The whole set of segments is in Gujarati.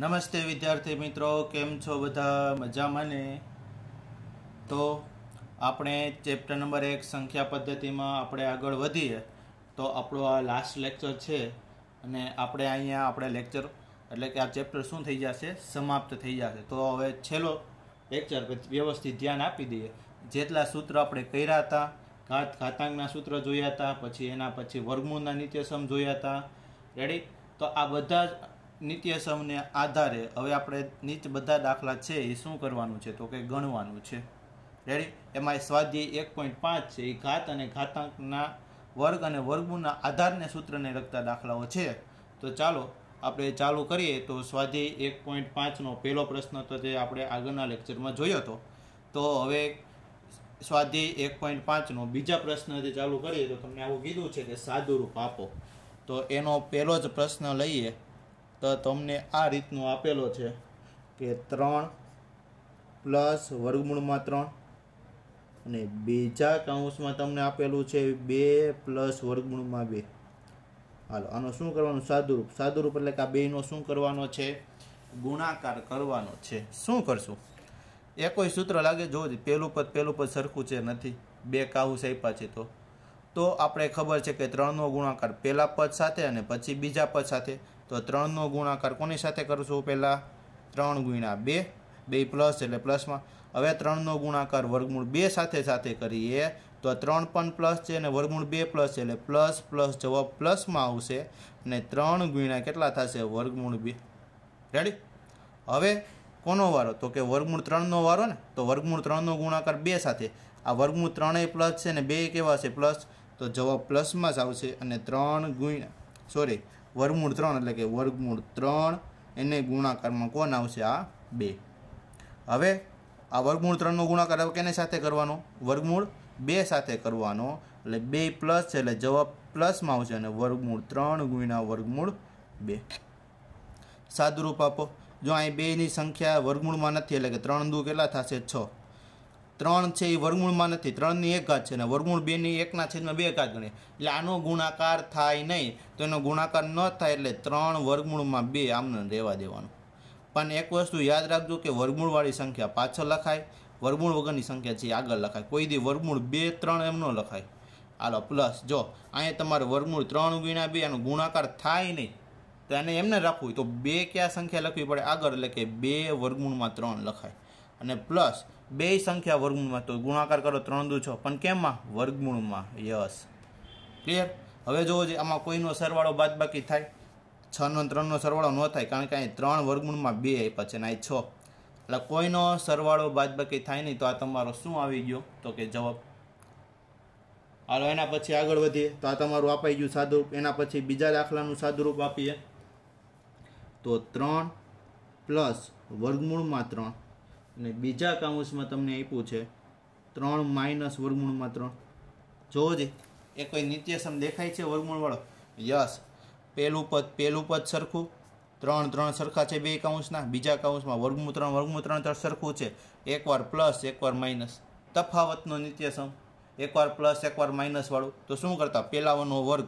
નમસ્તે વિદ્યાર્થી મિત્રો કેમ છો બધા મજામાં ને તો આપણે ચેપ્ટર નંબર એક સંખ્યા પદ્ધતિમાં આપણે આગળ વધીએ તો આપણો આ લાસ્ટ લેક્ચર છે અને આપણે અહીંયા આપણે લેક્ચર એટલે કે આ ચેપ્ટર શું થઈ જશે સમાપ્ત થઈ જશે તો હવે છેલ્લો લેક્ચર વ્યવસ્થિત ધ્યાન આપી દઈએ જેટલા સૂત્ર આપણે કર્યા હતા ઘાત ઘાતાંકના સૂત્ર જોયા હતા પછી એના પછી વર્ગમૂળના સમ જોયા હતા રેડી તો આ બધા જ નિત્યસમને આધારે હવે આપણે નીચ બધા દાખલા છે એ શું કરવાનું છે તો કે ગણવાનું છે રેડી એમાં સ્વાધ્યાય એક પોઈન્ટ પાંચ છે એ ઘાત અને ઘાતાંકના વર્ગ અને વર્ગમૂળના આધારને સૂત્રને લગતા દાખલાઓ છે તો ચાલો આપણે ચાલુ કરીએ તો સ્વાધ્યાય એક પોઈન્ટ પાંચનો પહેલો પ્રશ્ન તો જે આપણે આગળના લેક્ચરમાં જોયો હતો તો હવે સ્વાધ્યાય એક પોઈન્ટ પાંચનો બીજા પ્રશ્ન જે ચાલુ કરીએ તો તમને આવું કીધું છે કે સાદુરૂપ આપો તો એનો પહેલો જ પ્રશ્ન લઈએ તો તમને આ રીતનો આપેલો છે કે ત્રણ પ્લસ વર્ગમૂળમાં ત્રણ અને બીજા કાઉન્સમાં તમને આપેલું છે બે પ્લસ વર્ગમૂળમાં બે હાલો આનો શું કરવાનું સાદુરૂપ સાદુરૂપ એટલે કે આ બેનો શું કરવાનો છે ગુણાકાર કરવાનો છે શું કરશું એ કોઈ સૂત્ર લાગે જો પહેલું પદ પહેલું પદ સરખું છે નથી બે કાઉસ આપ્યા છે તો તો આપણે ખબર છે કે ત્રણનો ગુણાકાર પહેલા પદ સાથે અને પછી બીજા પદ સાથે તો ત્રણનો ગુણાકાર કોની સાથે કરશું પહેલાં ત્રણ ગુણ્યા બે બે પ્લસ એટલે પ્લસમાં હવે ત્રણનો ગુણાકાર વર્ગમૂળ બે સાથે સાથે કરીએ તો ત્રણ પણ પ્લસ છે અને વર્ગમૂળ બે પ્લસ છે એટલે પ્લસ પ્લસ જવાબ પ્લસમાં આવશે અને ત્રણ ગુણ્યા કેટલા થશે વર્ગમૂળ બે રેડી હવે કોનો વારો તો કે વર્ગમૂળ ત્રણનો વારો ને તો વર્ગમૂળ ત્રણનો ગુણાકાર બે સાથે આ વર્ગમૂળ ત્રણેય પ્લસ છે ને બે કેવા છે પ્લસ તો જવાબ પ્લસમાં જ આવશે અને ત્રણ ગુણ્યા સોરી વર્ગમૂળ ત્રણ એટલે કે વર્ગમૂળ ત્રણ એને ગુણાકારમાં કોણ આવશે આ બે હવે આ વર્ગમૂળ ત્રણનો ગુણાકાર હવે કેને સાથે કરવાનો વર્ગમૂળ બે સાથે કરવાનો એટલે બે પ્લસ છે એટલે જવાબ પ્લસમાં આવશે અને વર્ગમૂળ ત્રણ ગુણ્યા વર્ગમૂળ બે સાદુરૂપ આપો જો અહીં બેની સંખ્યા વર્ગમૂળમાં નથી એટલે કે ત્રણ દુ કેટલા થશે છ ત્રણ છે એ વર્ગમૂળમાં નથી ત્રણની એક ઘાત છે ને વર્ગમૂળ બેની એકના છેદમાં બે ઘાત ગણીએ એટલે આનો ગુણાકાર થાય નહીં તો એનો ગુણાકાર ન થાય એટલે ત્રણ વર્ગમૂળમાં બે આમને રહેવા દેવાનું પણ એક વસ્તુ યાદ રાખજો કે વર્ગમૂળવાળી સંખ્યા પાછળ લખાય વર્ગમૂળ વગરની સંખ્યા છે આગળ લખાય કોઈ દી વર્ગમૂળ બે ત્રણ એમ ન લખાય હાલો પ્લસ જો અહીંયા તમારે વર્ગમૂળ ત્રણ ગુણ્યા બે એનો ગુણાકાર થાય નહીં તો એને એમને રાખવું તો બે ક્યાં સંખ્યા લખવી પડે આગળ એટલે કે બે વર્ગમૂળમાં ત્રણ લખાય અને પ્લસ બે સંખ્યા વર્ગમૂળમાં તો ગુણાકાર કરો ત્રણ દુ છો પણ કેમમાં વર્ગમૂળમાં યસ ક્લિયર હવે જોવો જે આમાં કોઈનો સરવાળો બાદબાકી થાય છનો ત્રણનો સરવાળો ન થાય કારણ કે અહીં ત્રણ વર્ગમૂળમાં બે આપ્યા છે ને અહીં છ એટલે કોઈનો સરવાળો બાદબાકી થાય નહીં તો આ તમારો શું આવી ગયો તો કે જવાબ હાલો એના પછી આગળ વધીએ તો આ તમારું આપાઈ ગયું સાદુરૂપ એના પછી બીજા દાખલાનું સાદુરૂપ આપીએ તો ત્રણ પ્લસ વર્ગમૂળમાં ત્રણ અને બીજા કાઉન્સમાં તમને આપ્યું છે ત્રણ માઇનસ વર્ગમૂળમાં ત્રણ જોજે એ કોઈ નિત્યસમ દેખાય છે વર્ગમૂળવાળો યસ પહેલું પદ પહેલું પદ સરખું ત્રણ ત્રણ સરખા છે બે કાઉન્સના બીજા કાઉન્સમાં વર્ગમૂળ ત્રણ વર્ગમૂળ ત્રણ ત્રણ સરખું છે એકવાર પ્લસ એકવાર માઇનસ તફાવતનો નિત્યસમ એકવાર પ્લસ એકવાર માઇનસવાળું તો શું કરતા પહેલાંનો વર્ગ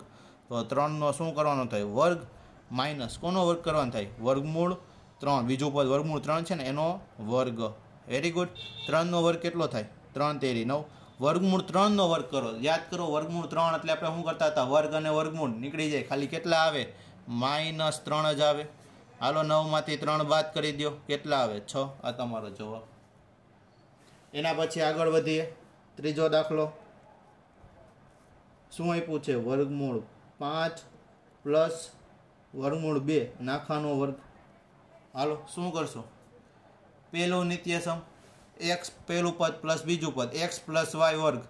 તો ત્રણનો શું કરવાનો થાય વર્ગ માઇનસ કોનો વર્ગ કરવાનો થાય વર્ગમૂળ ત્રણ બીજું પદ વર્ગમૂળ ત્રણ છે ને એનો વર્ગ વેરી ગુડ ત્રણનો વર્ગ કેટલો થાય ત્રણ તેરી નવ વર્ગમૂળ ત્રણનો વર્ગ કરો યાદ કરો વર્ગમૂળ ત્રણ એટલે આપણે શું કરતા હતા વર્ગ અને વર્ગમૂળ નીકળી જાય ખાલી કેટલા આવે માઇનસ ત્રણ જ આવે હાલો નવમાંથી ત્રણ બાદ કરી દો કેટલા આવે છ આ તમારો જવાબ એના પછી આગળ વધીએ ત્રીજો દાખલો શું આપ્યું છે વર્ગમૂળ પાંચ પ્લસ વર્ગમૂળ બે નાખાનો વર્ગ હાલો શું કરશો પહેલું નિત્યસમ એક્સ પહેલું પદ પ્લસ બીજું પદ એક્સ પ્લસ વાય વર્ગ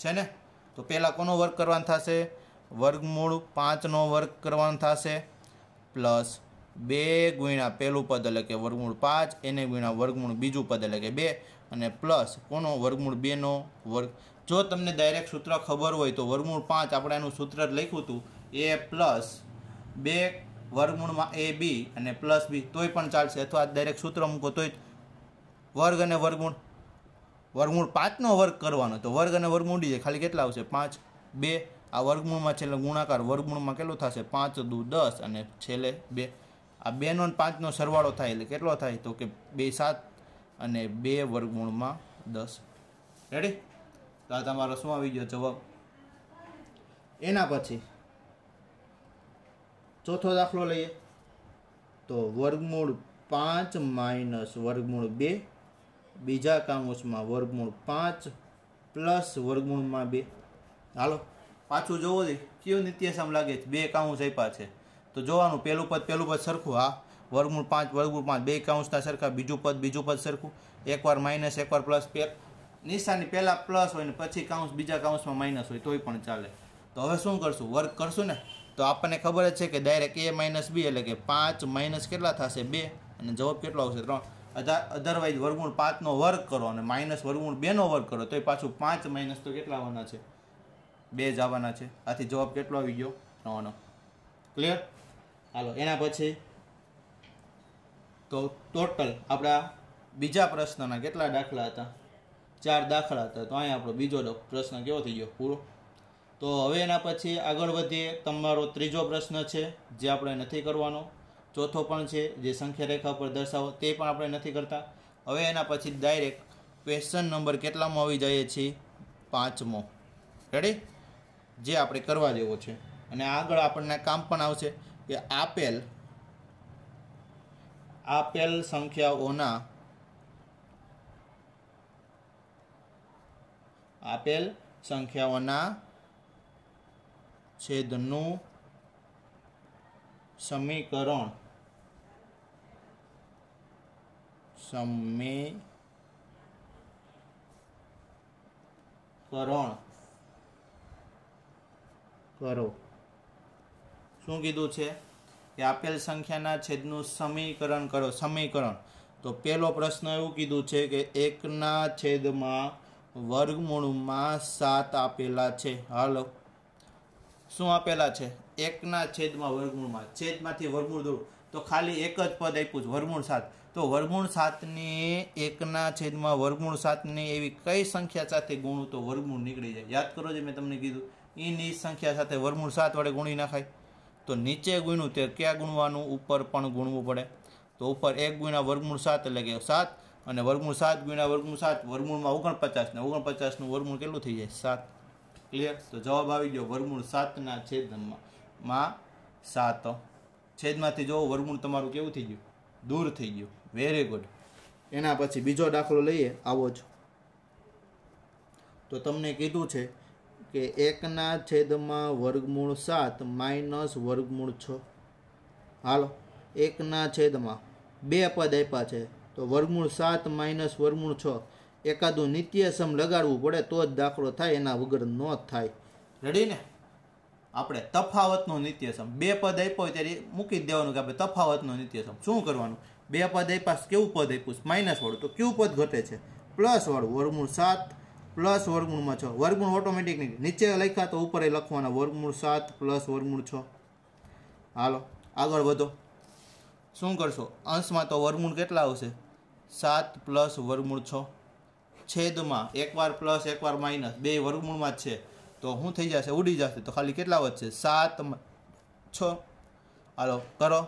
છે ને તો પહેલાં કોનો વર્ગ કરવાનો થશે વર્ગમૂળ પાંચનો વર્ગ કરવાનો થશે પ્લસ બે ગુણ્યા પહેલું પદ એટલે કે વર્ગમૂળ પાંચ એને ગુણ્યા વર્ગમૂળ બીજું પદ એટલે કે બે અને પ્લસ કોનો વર્ગમૂળ બેનો વર્ગ જો તમને ડાયરેક્ટ સૂત્ર ખબર હોય તો વર્ગમૂળ પાંચ આપણે એનું સૂત્ર લખ્યું હતું એ પ્લસ બે વર્ગમૂળમાં એ બી અને પ્લસ બી તોય પણ ચાલશે અથવા દરેક સૂત્ર મૂકો તોય વર્ગ અને વર્ગમૂળ વર્ગમૂળ પાંચનો વર્ગ કરવાનો તો વર્ગ અને વર્ગ ઉડી જાય ખાલી કેટલા આવશે પાંચ બે આ વર્ગમૂળમાં છેલ્લે ગુણાકાર વર્ગમૂળમાં કેટલું થશે પાંચ દુ દસ અને છેલ્લે બે આ બેનો અને પાંચનો સરવાળો થાય એટલે કેટલો થાય તો કે બે સાત અને બે વર્ગમૂળમાં દસ રેડી તો આ તમારો શું આવી ગયો જવાબ એના પછી ચોથો દાખલો લઈએ તો વર્ગમૂળ પાંચ માઇનસ વર્ગમૂળ બે બીજા કામોસમાં વર્ગમૂળ પાંચ પ્લસ વર્ગમૂળમાં બે હાલો પાછું જોવો દે કયો નિત્યસમ લાગે છે બે કાઉન્સ આપ્યા છે તો જોવાનું પહેલું પદ પહેલું પદ સરખું હા વર્ગમૂળ પાંચ વર્ગમૂળ પાંચ બે કાઉન્સના સરખા બીજું પદ બીજું પદ સરખું એકવાર માઇનસ એકવાર પ્લસ પેર નિશાની પહેલાં પ્લસ હોય ને પછી કાઉન્સ બીજા કાઉન્સમાં માઇનસ હોય તોય પણ ચાલે તો હવે શું કરશું વર્ક કરશું ને તો આપણને ખબર જ છે કે ડાયરેક્ટ એ માઇનસ બી એટલે કે પાંચ માઇનસ કેટલા થશે બે અને જવાબ કેટલો આવશે ત્રણ અધરવાઇઝ વર્ગમૂળ પાંચનો વર્ગ કરો અને માઇનસ વર્ગમૂળ બેનો વર્ગ કરો તો એ પાછું પાંચ માઇનસ તો કેટલા આવવાના છે બે જ આવવાના છે આથી જવાબ કેટલો આવી ગયો ત્રણનો ક્લિયર હાલો એના પછી તો ટોટલ આપણા બીજા પ્રશ્નના કેટલા દાખલા હતા ચાર દાખલા હતા તો અહીંયા આપણો બીજો પ્રશ્ન કેવો થઈ ગયો પૂરો તો હવે એના પછી આગળ વધીએ તમારો ત્રીજો પ્રશ્ન છે જે આપણે નથી કરવાનો ચોથો પણ છે જે સંખ્યા રેખા પર દર્શાવો તે પણ આપણે નથી કરતા હવે એના પછી ડાયરેક્ટ ક્વેશ્ચન નંબર કેટલામાં આવી જઈએ છીએ પાંચમો રેડી જે આપણે કરવા જેવો છે અને આગળ આપણને કામ પણ આવશે કે આપેલ આપેલ સંખ્યાઓના આપેલ સંખ્યાઓના છેદનું સમીકરણ સમીકરણ કરો શું કીધું છે કે આપેલ સંખ્યાના છેદનું સમીકરણ કરો સમીકરણ તો પહેલો પ્રશ્ન એવું કીધું છે કે એકના છેદમાં વર્ગમૂળમાં સાત આપેલા છે હાલો શું આપેલા છે એકના છેદમાં વર્ગમૂળમાં છેદમાંથી વર્ગમૂળ દૂર તો ખાલી એક જ પદ આપ્યું છે વર્ગમૂળ સાત તો વર્ગમૂળ સાતની એકના છેદમાં વર્ગમૂળ સાતની એવી કઈ સંખ્યા સાથે ગુણું તો વર્ગમૂળ નીકળી જાય યાદ કરો જે મેં તમને કીધું એની સંખ્યા સાથે વર્ગમૂળ સાત વડે ગુણી નાખાય તો નીચે ગુણ્યું તે ક્યાં ગુણવાનું ઉપર પણ ગુણવું પડે તો ઉપર એક ગુણ્યા વર્ગમૂળ સાત એટલે કે સાત અને વર્ગમૂળ સાત ગુણ્યા વર્ગમૂળ સાત વર્ગમૂળમાં ઓગણપચાસ ને ઓગણપચાસનું વર્ગમૂળ કેટલું થઈ જાય સાત ક્લિયર તો જવાબ આવી ગયો વરમૂળ સાતના છેદમાં માં સાત છેદમાંથી જોવો વરમૂળ તમારું કેવું થઈ ગયું દૂર થઈ ગયું વેરી ગુડ એના પછી બીજો દાખલો લઈએ આવો જ તો તમને કીધું છે કે એકના છેદમાં વર્ગમૂળ સાત માઇનસ વર્ગમૂળ છ હાલો એકના છેદમાં બે પદ આપ્યા છે તો વર્ગમૂળ સાત માઇનસ વર્ગમૂળ છ એકાદું નિત્યસમ લગાડવું પડે તો જ દાખલો થાય એના વગર ન થાય રેડી ને આપણે તફાવતનો નિત્યસમ બે પદ આપ્યો ત્યારે મૂકી જ દેવાનું કે આપણે તફાવતનો નિત્યસમ શું કરવાનું બે પદ આપ્યા કેવું પદ આપ્યું માઇનસ વાળું તો કેવું પદ ઘટે છે પ્લસ વાળું વર્ગમૂળ સાત પ્લસ વર્ગમૂળમાં છ વર્ગમૂળ ઓટોમેટિક નહીં નીચે લખ્યા તો ઉપર લખવાના વર્ગમૂળ સાત પ્લસ વર્ગમૂળ છ હાલો આગળ વધો શું કરશો અંશમાં તો વર્ગમૂળ કેટલા આવશે સાત પ્લસ વર્ગમૂળ છ છેદમાં એકવાર પ્લસ એકવાર માઇનસ બે વર્ગમૂળમાં જ છે તો શું થઈ જશે ઉડી જશે તો ખાલી કેટલા વધશે સાત છ હાલો કરો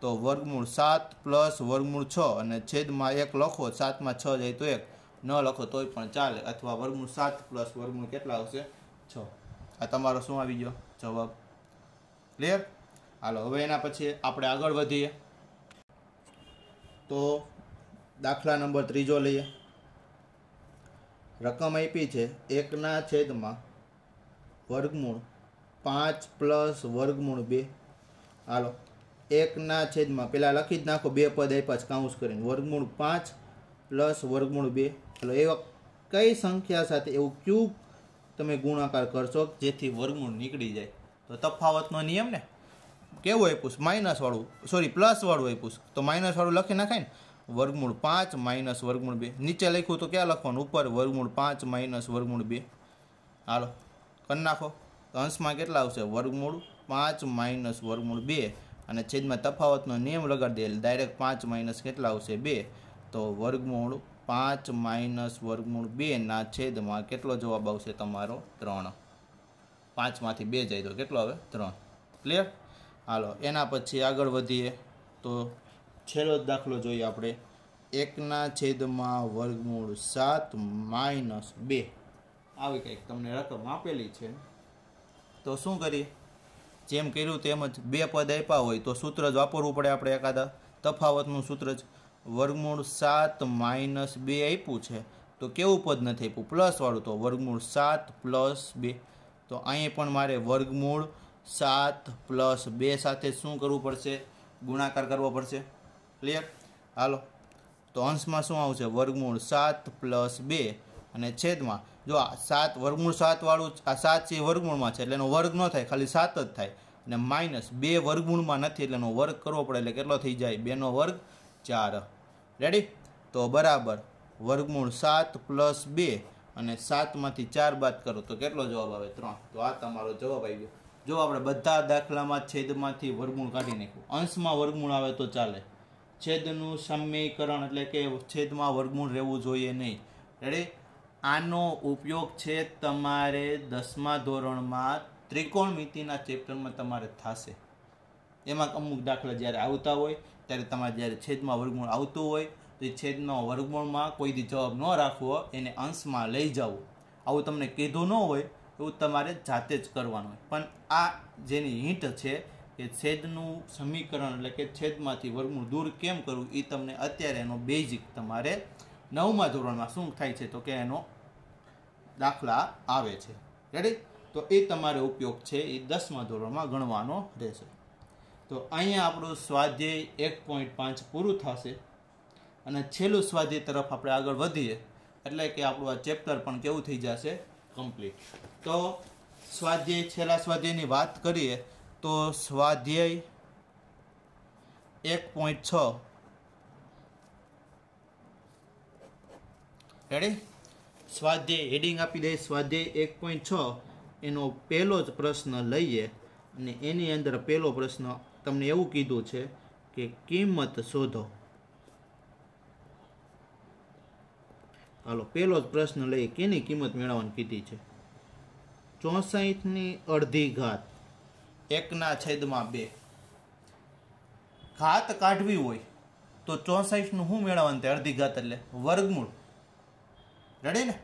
તો વર્ગમૂળ સાત પ્લસ વર્ગમૂળ છ અને છેદમાં એક લખો સાતમાં છ જાય તો એક ન લખો તોય પણ ચાલે અથવા વર્ગમૂળ સાત પ્લસ વર્ગમૂળ કેટલા આવશે છ આ તમારો શું આવી ગયો જવાબ ક્લિયર હાલો હવે એના પછી આપણે આગળ વધીએ તો દાખલા નંબર ત્રીજો લઈએ રકમ આપી છે એકના છેદમાં વર્ગમૂળ પાંચ પ્લસ વર્ગમૂળ બે હાલો એકના છેદમાં પહેલાં લખી જ નાખો બે પદ આપ્યા છે કાઉન્સ કરીને વર્ગમૂળ પાંચ પ્લસ વર્ગમૂળ બે એટલે એવા કઈ સંખ્યા સાથે એવું ક્યુ તમે ગુણાકાર કરશો જેથી વર્ગમૂળ નીકળી જાય તો તફાવતનો નિયમ ને કેવું આપ્યું માઇનસવાળું સોરી પ્લસવાળું આપ્યું તો માઇનસવાળું લખી નાખાય ને વર્ગમૂળ પાંચ માઇનસ વર્ગમૂળ બે નીચે લખ્યું તો ક્યાં લખવાનું ઉપર વર્ગમૂળ પાંચ માઇનસ વર્ગમૂળ બે હાલો કરી નાખો તો અંશમાં કેટલા આવશે વર્ગમૂળ પાંચ માઇનસ વર્ગમૂળ બે અને છેદમાં તફાવતનો નિયમ લગાડી દેલ ડાયરેક્ટ પાંચ માઇનસ કેટલા આવશે બે તો વર્ગમૂળ પાંચ માઇનસ વર્ગમૂળ બેના છેદમાં કેટલો જવાબ આવશે તમારો ત્રણ પાંચમાંથી બે જાય તો કેટલો આવે ત્રણ ક્લિયર હાલો એના પછી આગળ વધીએ તો છેલ્લો દાખલો જોઈએ આપણે એકના છેદમાં વર્ગમૂળ સાત માઇનસ બે આવી કંઈક તમને રકમ આપેલી છે તો શું કરીએ જેમ કર્યું તેમ જ બે પદ આપ્યા હોય તો સૂત્ર જ વાપરવું પડે આપણે એકાદા તફાવતનું સૂત્ર જ વર્ગમૂળ સાત માઇનસ બે આપ્યું છે તો કેવું પદ નથી આપ્યું પ્લસવાળું તો વર્ગમૂળ સાત પ્લસ બે તો અહીં પણ મારે વર્ગમૂળ સાત પ્લસ બે સાથે શું કરવું પડશે ગુણાકાર કરવો પડશે ક્લિયર હાલો તો અંશમાં શું આવશે વર્ગમૂળ સાત પ્લસ બે અને છેદમાં જો આ સાત વર્ગમૂળ સાતવાળું આ સાત છે વર્ગમૂળમાં છે એટલે એનો વર્ગ ન થાય ખાલી સાત જ થાય અને માઇનસ બે વર્ગમૂળમાં નથી એટલે એનો વર્ગ કરવો પડે એટલે કેટલો થઈ જાય બેનો વર્ગ ચાર રેડી તો બરાબર વર્ગમૂળ સાત પ્લસ બે અને સાતમાંથી ચાર બાદ કરો તો કેટલો જવાબ આવે ત્રણ તો આ તમારો જવાબ આવી ગયો જો આપણે બધા દાખલામાં છેદમાંથી વર્ગમૂળ કાઢી નાખ્યું અંશમાં વર્ગમૂળ આવે તો ચાલે છેદનું સમીકરણ એટલે કે છેદમાં વર્ગમૂળ રહેવું જોઈએ નહીં એટલે આનો ઉપયોગ છે તમારે દસમા ધોરણમાં ત્રિકોણમિતિના ચેપ્ટરમાં તમારે થશે એમાં અમુક દાખલા જ્યારે આવતા હોય ત્યારે તમારે જ્યારે છેદમાં વર્ગમૂળ આવતું હોય તો એ છેદનો વર્ગમૂળમાં કોઈથી જવાબ ન રાખવો એને અંશમાં લઈ જવો આવું તમને કીધું ન હોય એવું તમારે જાતે જ કરવાનું હોય પણ આ જેની હિંટ છે કે છેદનું સમીકરણ એટલે કે છેદમાંથી વર્ગમૂળ દૂર કેમ કરવું એ તમને અત્યારે એનો બેઝિક તમારે નવમા ધોરણમાં શું થાય છે તો કે એનો દાખલા આવે છે રેડી તો એ તમારે ઉપયોગ છે એ દસમા ધોરણમાં ગણવાનો રહેશે તો અહીંયા આપણું સ્વાધ્યાય એક પોઈન્ટ પાંચ પૂરું થશે અને છેલ્લું સ્વાધ્યાય તરફ આપણે આગળ વધીએ એટલે કે આપણું આ ચેપ્ટર પણ કેવું થઈ જશે કમ્પ્લીટ તો સ્વાધ્યાય છેલ્લા સ્વાધ્યાયની વાત કરીએ તો સ્વાધ્યાય એક પોઈન્ટ છ રેડી સ્વાધ્યાય હેડિંગ આપી દઈએ સ્વાધ્યાય એક પોઈન્ટ છ એનો પહેલો જ પ્રશ્ન લઈએ અને એની અંદર પહેલો પ્રશ્ન તમને એવું કીધું છે કે કિંમત શોધો હાલો પહેલો જ પ્રશ્ન લઈએ કેની કિંમત મેળવવાની કીધી છે ચોસાઠની અડધી ઘાત એકના છેદમાં બે ઘાત કાઢવી હોય તો ચોસઠનું શું મેળવવાનું થાય અડધી ઘાત એટલે વર્ગમૂળ રડે ને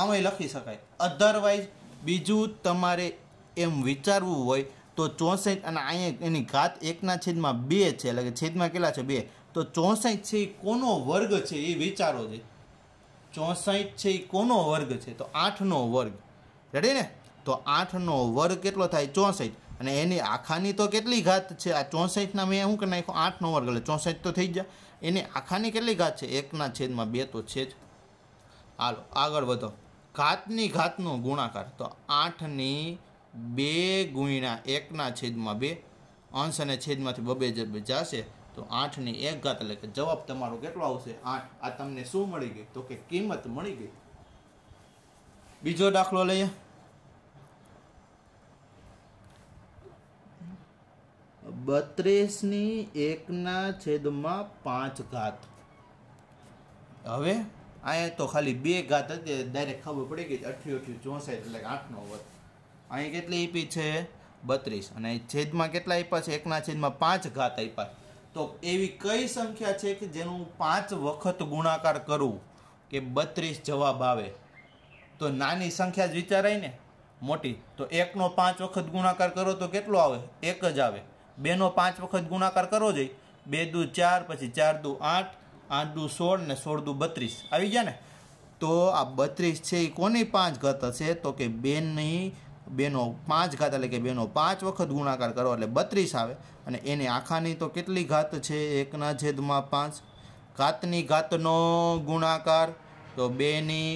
આમાં લખી શકાય અધરવાઇઝ બીજું તમારે એમ વિચારવું હોય તો ચોસઠ અને અહીંયા એની ઘાત એકના છેદમાં બે છે એટલે કે છેદમાં કેટલા છે બે તો ચોસઠ છે એ કોનો વર્ગ છે એ વિચારો છે ચોસઠ છે એ કોનો વર્ગ છે તો આઠનો વર્ગ રેડી ને તો આઠનો વર્ગ કેટલો થાય ચોસઠ અને એની આખાની તો કેટલી ઘાત છે આ ચોસઠના મેં શું કે નાખ્યો આઠનો વર્ગ એટલે ચોસઠ તો થઈ જાય એની આખાની કેટલી ઘાત છે એકના છેદમાં બે તો છે જ હાલો આગળ વધો ઘાતની ઘાતનો ગુણાકાર તો આઠની બે ગુણ્યા એકના છેદમાં બે અંશ અને છેદમાંથી બબે જ જશે તો આઠની એક ઘાત એટલે કે જવાબ તમારો કેટલો આવશે આઠ આ તમને શું મળી ગઈ તો કે કિંમત મળી ગઈ બીજો દાખલો લઈએ બત્રીસની એકના છેદમાં પાંચ ઘાત હવે અહીંયા તો ખાલી બે ઘાત હતી ડાયરેક્ટ ખબર પડી ગઈ અઠ્યું અઠ્યું ચોસઠ એટલે આઠનો વધ અહીં કેટલી ઈપી છે બત્રીસ અને છેદમાં કેટલા આપ્યા છે એકના છેદમાં પાંચ ઘાત આપ્યા તો એવી કઈ સંખ્યા છે કે જેનું પાંચ વખત ગુણાકાર કરું કે બત્રીસ જવાબ આવે તો નાની સંખ્યા જ વિચારાય ને મોટી તો એકનો પાંચ વખત ગુણાકાર કરો તો કેટલો આવે એક જ આવે બેનો પાંચ વખત ગુણાકાર કરવો જોઈએ બે દુ ચાર પછી ચાર દુ આઠ આઠ દુ સોળ ને સોળ દુ બત્રીસ આવી ગયા ને તો આ બત્રીસ છે એ કોની પાંચ ઘાત હશે તો કે બેનની બેનો પાંચ ઘાત એટલે કે બેનો પાંચ વખત ગુણાકાર કરો એટલે બત્રીસ આવે અને એની આખાની તો કેટલી ઘાત છે એકના છેદમાં પાંચ ઘાતની ઘાતનો ગુણાકાર તો બેની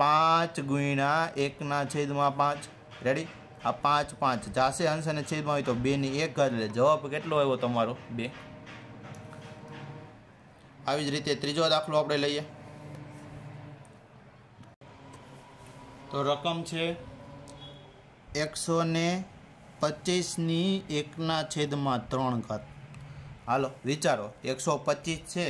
પાંચ ગુણ્યા એકના છેદમાં પાંચ રેડી આ પાંચ પાંચ જાશે અંશ અને છેદમાં હોય તો બેની એક ઘાત લે જવાબ કેટલો આવ્યો તમારો બે આવી જ રીતે ત્રીજો દાખલો આપણે લઈએ તો રકમ છે એકસો ને પચીસની એકના છેદમાં ત્રણ ઘાત હાલો વિચારો એકસો પચીસ છે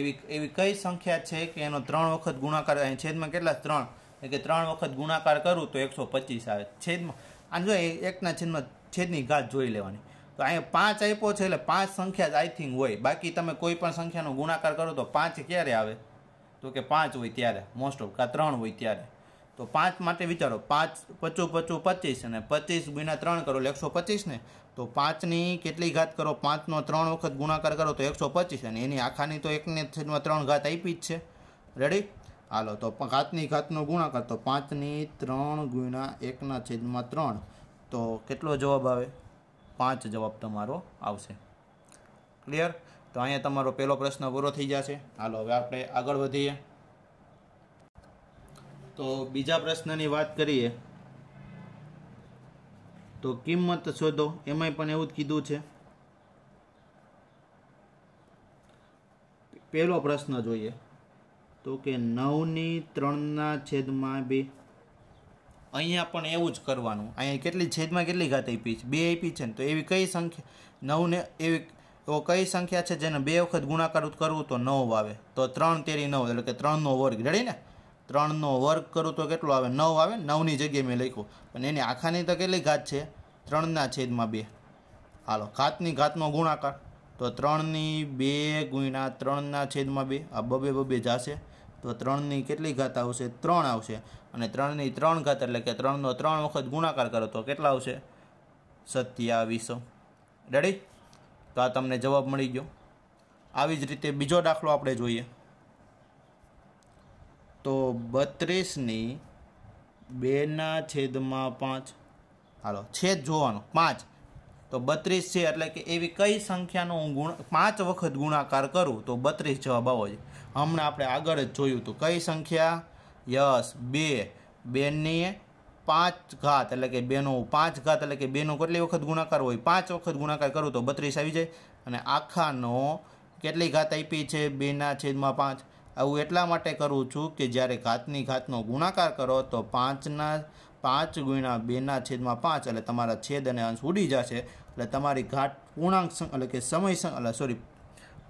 એવી એવી કઈ સંખ્યા છે કે એનો ત્રણ વખત ગુણાકાર અહીં છેદમાં કેટલા ત્રણ એટલે ત્રણ વખત ગુણાકાર કરું તો એકસો પચીસ આવે છેદમાં અને જો એકના છેદમાં છેદની ઘાત જોઈ લેવાની તો અહીંયા પાંચ આપ્યો છે એટલે પાંચ સંખ્યા જ આઈ થિંક હોય બાકી તમે કોઈ પણ સંખ્યાનો ગુણાકાર કરો તો પાંચ ક્યારે આવે તો કે પાંચ હોય ત્યારે મોસ્ટ ઓફ કાં ત્રણ હોય ત્યારે તો પાંચ માટે વિચારો પાંચ પચું પચું પચીસ અને પચીસ ગુણ્યા ત્રણ કરો એટલે એકસો પચીસ ને તો પાંચની કેટલી ઘાત કરો પાંચનો ત્રણ વખત ગુણાકાર કરો તો એકસો પચીસ અને એની આખાની તો એકને છેદમાં ત્રણ ઘાત આપી જ છે રેડી હાલો તો ઘાતની ઘાતનો ગુણાકાર તો પાંચની ત્રણ ગુણ્યા એકના છેદમાં ત્રણ તો કેટલો જવાબ આવે પાંચ જવાબ તમારો આવશે ક્લિયર તો અહીંયા તમારો પહેલો પ્રશ્ન પૂરો થઈ જશે હાલો હવે આપણે આગળ વધીએ તો બીજા પ્રશ્નની વાત કરીએ તો કિંમત શોધો એમાંય પણ એવું જ કીધું છે પહેલો પ્રશ્ન જોઈએ તો કે નવની ત્રણના છેદમાં બે અહીંયા પણ એવું જ કરવાનું અહીંયા કેટલી છેદમાં કેટલી ઘાત આપી છે બે આપી છે ને તો એવી કઈ સંખ્યા નવને એવી તો કઈ સંખ્યા છે જેને બે વખત ગુણાકાર કરવું તો નવ આવે તો ત્રણ તેરી નવ એટલે કે ત્રણનો વર્ગ રેડી ને ત્રણનો વર્ગ કરું તો કેટલો આવે નવ આવે નવની જગ્યાએ મેં લખ્યું પણ એની આખાની તો કેટલી ઘાત છે ત્રણના છેદમાં બે હાલો ઘાતની ઘાતનો ગુણાકાર તો ત્રણની બે ગુણ્યા ત્રણના છેદમાં બે આ બબે બબે જાશે તો ત્રણની કેટલી ઘાત આવશે ત્રણ આવશે અને ત્રણની ત્રણ ઘાત એટલે કે ત્રણનો ત્રણ વખત ગુણાકાર કરો તો કેટલા આવશે સત્યાવીસો રેડી તો આ તમને જવાબ મળી ગયો આવી જ રીતે બીજો દાખલો આપણે જોઈએ તો બત્રીસની બેના છેદમાં પાંચ હાલો છેદ જોવાનો પાંચ તો બત્રીસ છે એટલે કે એવી કઈ સંખ્યાનો હું ગુણ પાંચ વખત ગુણાકાર કરું તો બત્રીસ જવાબ આવો છે હમણાં આપણે આગળ જ જોયું હતું કઈ સંખ્યા યસ બે બેની પાંચ ઘાત એટલે કે બેનો પાંચ ઘાત એટલે કે બેનો કેટલી વખત ગુણાકાર હોય પાંચ વખત ગુણાકાર કરું તો બત્રીસ આવી જાય અને આખાનો કેટલી ઘાત આપી છે બેના છેદમાં પાંચ આવું એટલા માટે કરું છું કે જ્યારે ઘાતની ઘાતનો ગુણાકાર કરો તો પાંચના પાંચ ગુણ્યા બેના છેદમાં પાંચ એટલે તમારા છેદ અને અંશ ઉડી જશે એટલે તમારી ઘાટ પૂર્ણાંક એટલે કે સમય એટલે સોરી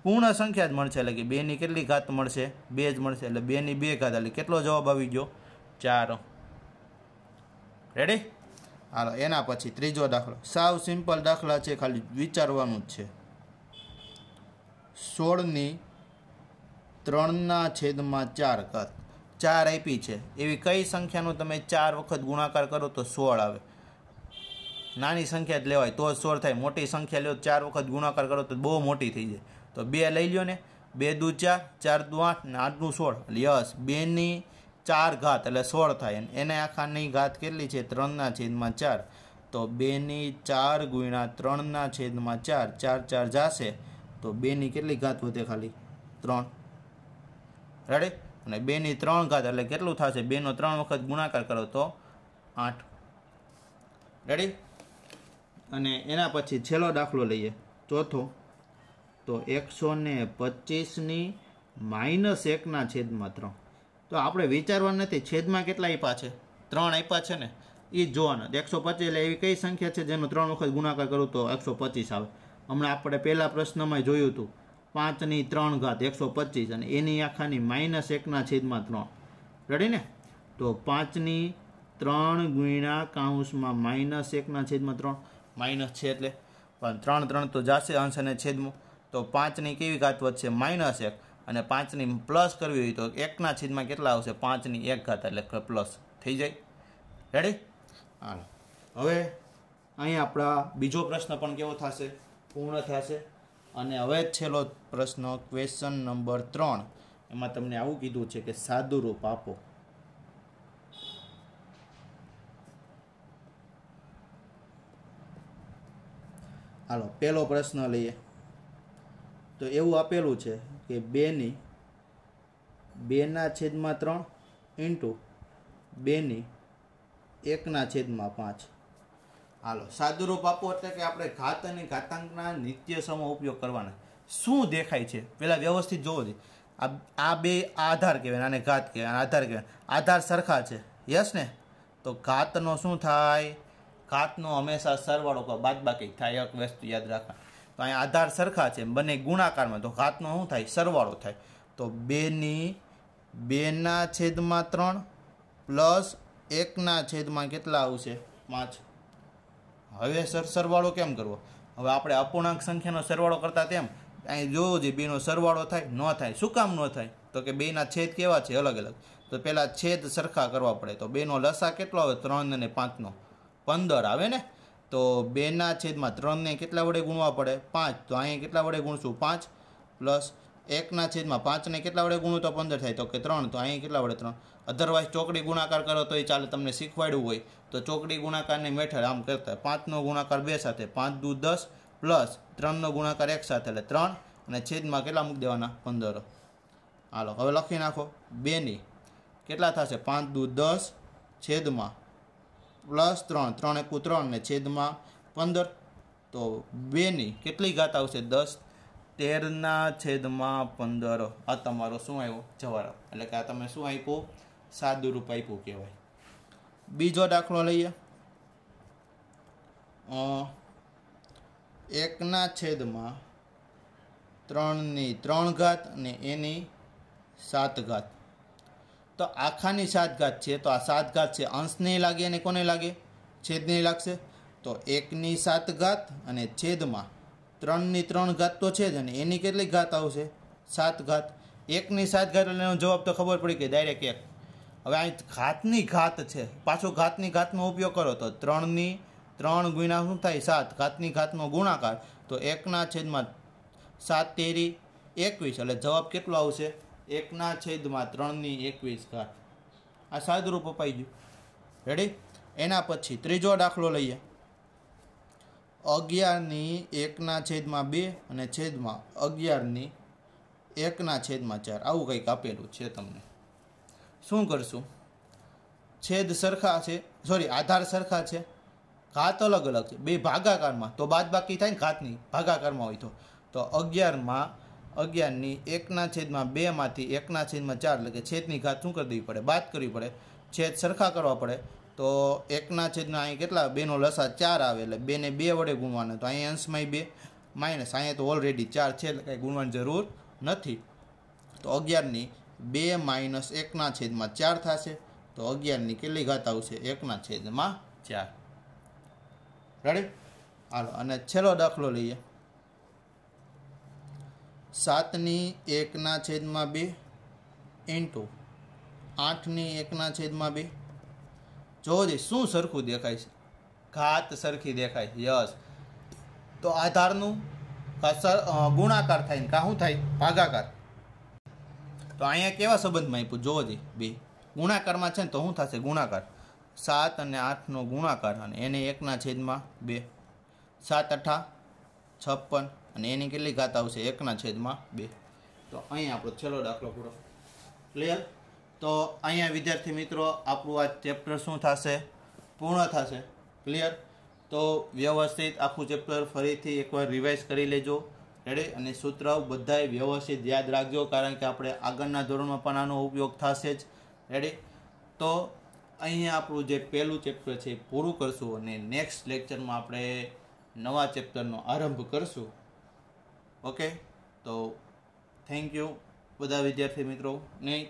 પૂર્ણ સંખ્યા જ મળશે એટલે કે બેની કેટલી ઘાત મળશે બે જ મળશે એટલે બેની બે ઘાત એટલે કેટલો જવાબ આવી ગયો ચાર રેડી હાલો એના પછી ત્રીજો દાખલો સાવ સિમ્પલ દાખલા છે ખાલી વિચારવાનું જ છે સોળની ત્રણના છેદમાં ચાર ઘાત ચાર આપી છે એવી કઈ સંખ્યાનો તમે ચાર વખત ગુણાકાર કરો તો સોળ આવે નાની સંખ્યા જ લેવાય તો સોળ થાય મોટી સંખ્યા લો ચાર વખત ગુણાકાર કરો તો બહુ મોટી થઈ જાય તો બે લઈ લ્યો ને બે દૂ ચાર ચાર દુ આઠ ને આઠનું સોળ એટલે યસ બેની ચાર ઘાત એટલે સોળ થાય એને આખાની ઘાત કેટલી છે ત્રણના છેદમાં ચાર તો બેની ચાર ગુણ્યા ત્રણના છેદમાં ચાર ચાર ચાર જાશે તો બેની કેટલી ઘાત વધે ખાલી ત્રણ રેડી અને બેની ત્રણ ઘાત એટલે કેટલું થશે બેનો ત્રણ વખત ગુણાકાર કરો તો આઠ રેડી અને એના પછી છેલ્લો દાખલો લઈએ ચોથો તો એકસો ને પચીસની માઇનસ એકના છેદમાં ત્રણ તો આપણે વિચારવાનું નથી છેદમાં કેટલા આપ્યા છે ત્રણ આપ્યા છે ને એ જોવાના એકસો પચીસ એટલે એવી કઈ સંખ્યા છે જેનો ત્રણ વખત ગુણાકાર કરું તો એકસો પચીસ આવે હમણાં આપણે પહેલા પ્રશ્નમાં જોયું હતું પાંચની ત્રણ ઘાત એકસો પચીસ અને એની આખાની માઇનસ એકના છેદમાં ત્રણ રેડી ને તો પાંચની ત્રણ ગુણ્યા કાઉન્સમાં માઇનસ એકના છેદમાં ત્રણ માઇનસ છે એટલે પણ ત્રણ ત્રણ તો જાશે અંશ અને છેદમાં તો પાંચની કેવી ઘાત વધશે માઇનસ એક અને પાંચની પ્લસ કરવી હોય તો એકના છેદમાં કેટલા આવશે પાંચની એક ઘાત એટલે પ્લસ થઈ જાય રેડી હાલો હવે અહીં આપણા બીજો પ્રશ્ન પણ કેવો થશે પૂર્ણ થશે અને હવે છેલ્લો પ્રશ્ન ક્વેશ્ચન નંબર ત્રણ એમાં તમને આવું કીધું છે કે સાદુરૂપ આપો હાલો પહેલો પ્રશ્ન લઈએ તો એવું આપેલું છે કે બેની બેના છેદમાં ત્રણ ઇન્ટુ બેની એકના છેદમાં પાંચ હાલો સાદુરૂપ આપો એટલે કે આપણે ઘાત અને ઘાતાંકના નિત્ય સમો ઉપયોગ કરવાના શું દેખાય છે પહેલાં વ્યવસ્થિત જોવો જોઈએ આ બે આધાર કહેવાય આને ઘાત કહેવાય આધાર કહેવાય આધાર સરખા છે યસ ને તો ઘાતનો શું થાય ઘાતનો હંમેશા સરવાળો બાદબાકી થાય એક વસ્તુ યાદ રાખવા તો અહીંયા આધાર સરખા છે બંને ગુણાકારમાં તો ઘાતનો શું થાય સરવાળો થાય તો બેની બેના છેદમાં ત્રણ પ્લસ એકના છેદમાં કેટલા આવશે પાંચ હવે સર સરવાળો કેમ કરવો હવે આપણે અપૂર્ણાંક સંખ્યાનો સરવાળો કરતા તેમ અહીં જોવો જોઈએ બેનો સરવાળો થાય ન થાય શું કામ ન થાય તો કે બેના છેદ કેવા છે અલગ અલગ તો પહેલાં છેદ સરખા કરવા પડે તો બેનો લસા કેટલો આવે ત્રણ અને પાંચનો પંદર આવે ને તો બેના છેદમાં ત્રણને કેટલા વડે ગુણવા પડે પાંચ તો અહીંયા કેટલા વડે ગુણશું પાંચ પ્લસ એકના છેદમાં પાંચને કેટલા વડે ગુણું તો પંદર થાય તો કે ત્રણ તો અહીંયા કેટલા વડે ત્રણ અધરવાઇઝ ચોકડી ગુણાકાર કરો તો એ ચાલે તમને શીખવાડ્યું હોય તો ચોકડી ગુણાકારની મેઠળ આમ કરતા પાંચનો ગુણાકાર બે સાથે પાંચ દુ દસ પ્લસ ત્રણનો ગુણાકાર એક સાથે એટલે ત્રણ અને છેદમાં કેટલા મૂકી દેવાના પંદર હાલો હવે લખી નાખો બેની કેટલા થશે પાંચ દૂ દસ છેદમાં પ્લસ ત્રણ ત્રણ એકુ ત્રણ ને છેદમાં પંદર તો બેની કેટલી ઘાત આવશે દસ તેરના છેદમાં પંદર આ તમારો શું આવ્યો જવાબ એટલે કે આ તમે શું આપ્યું સાદુરૂપ આપ્યું કહેવાય બીજો દાખલો લઈએ એકના છેદમાં ત્રણની ત્રણ ઘાત અને એની સાત ઘાત તો આખાની સાતઘાત છે તો આ સાતઘાત છે અંશ નહીં લાગે અને કોને લાગે છેદ નહીં લાગશે તો એકની સાત ઘાત અને છેદમાં ત્રણની ત્રણ ઘાત તો છે જ અને એની કેટલી ઘાત આવશે સાત ઘાત એકની સાત ઘાત એટલે એનો જવાબ તો ખબર પડી કે ડાયરેક્ટ એક હવે અહીં ઘાતની ઘાત છે પાછો ઘાતની ઘાતનો ઉપયોગ કરો તો ત્રણની ત્રણ ગુણ્યા શું થાય સાત ઘાતની ઘાતનો ગુણાકાર તો એકના છેદમાં સાત તેરી એકવીસ એટલે જવાબ કેટલો આવશે એકના છેદમાં ત્રણની એકવીસ ઘાત આ સાદરૂપ અપાઈ ગયું રેડી એના પછી ત્રીજો દાખલો લઈએ અગિયારની એકના છેદમાં બે અને છેદમાં અગિયારની એકના છેદમાં ચાર આવું કંઈક આપેલું છે તમને શું કરશું છેદ સરખા છે સોરી આધાર સરખા છે ઘાત અલગ અલગ છે બે ભાગાકારમાં તો બાદ બાકી થાય ને ઘાતની ભાગાકારમાં હોય તો તો અગિયારમાં અગિયારની એકના છેદમાં બેમાંથી એકના છેદમાં ચાર એટલે કે છેદની ઘાત શું કરી દેવી પડે બાદ કરવી પડે છેદ સરખા કરવા પડે તો એકના છેદના અહીં કેટલા બેનો લસા ચાર આવે એટલે બેને બે વડે ગુણવાના તો અહીં અંશમાં બે માઇનસ અહીંયા તો ઓલરેડી ચાર છે એટલે કાંઈ ગુણવાની જરૂર નથી તો અગિયારની બે માઇનસ એકના છેદમાં ચાર થશે તો અગિયારની કેટલી ઘાત આવશે એકના છેદમાં ચાર રેડી હાલો અને છેલ્લો દાખલો લઈએ સાતની એકના છેદમાં બે ઇન્ટુ આઠની એકના છેદમાં બે જોજે શું સરખું દેખાય છે ઘાત સરખી દેખાય યસ તો આધારનું ગુણાકાર થાય ને શું થાય ભાગાકાર તો અહીંયા કેવા સંબંધમાં આપ્યું જોજે બે ગુણાકારમાં છે ને તો શું થશે ગુણાકાર સાત અને આઠનો ગુણાકાર અને એને એકના છેદમાં બે સાત અઠા છપ્પન અને એની કેટલી ઘાત આવશે એકના છેદમાં બે તો અહીંયા આપણો છેલ્લો દાખલો પૂરો ક્લિયર તો અહીંયા વિદ્યાર્થી મિત્રો આપણું આ ચેપ્ટર શું થશે પૂર્ણ થશે ક્લિયર તો વ્યવસ્થિત આખું ચેપ્ટર ફરીથી એકવાર રિવાઇઝ કરી લેજો રેડી અને સૂત્ર બધાએ વ્યવસ્થિત યાદ રાખજો કારણ કે આપણે આગળના ધોરણમાં પણ આનો ઉપયોગ થશે જ રેડી તો અહીંયા આપણું જે પહેલું ચેપ્ટર છે એ પૂરું કરશું અને નેક્સ્ટ લેક્ચરમાં આપણે નવા ચેપ્ટરનો આરંભ કરશું ઓકે તો થેન્ક યુ બધા વિદ્યાર્થી મિત્રો નહીં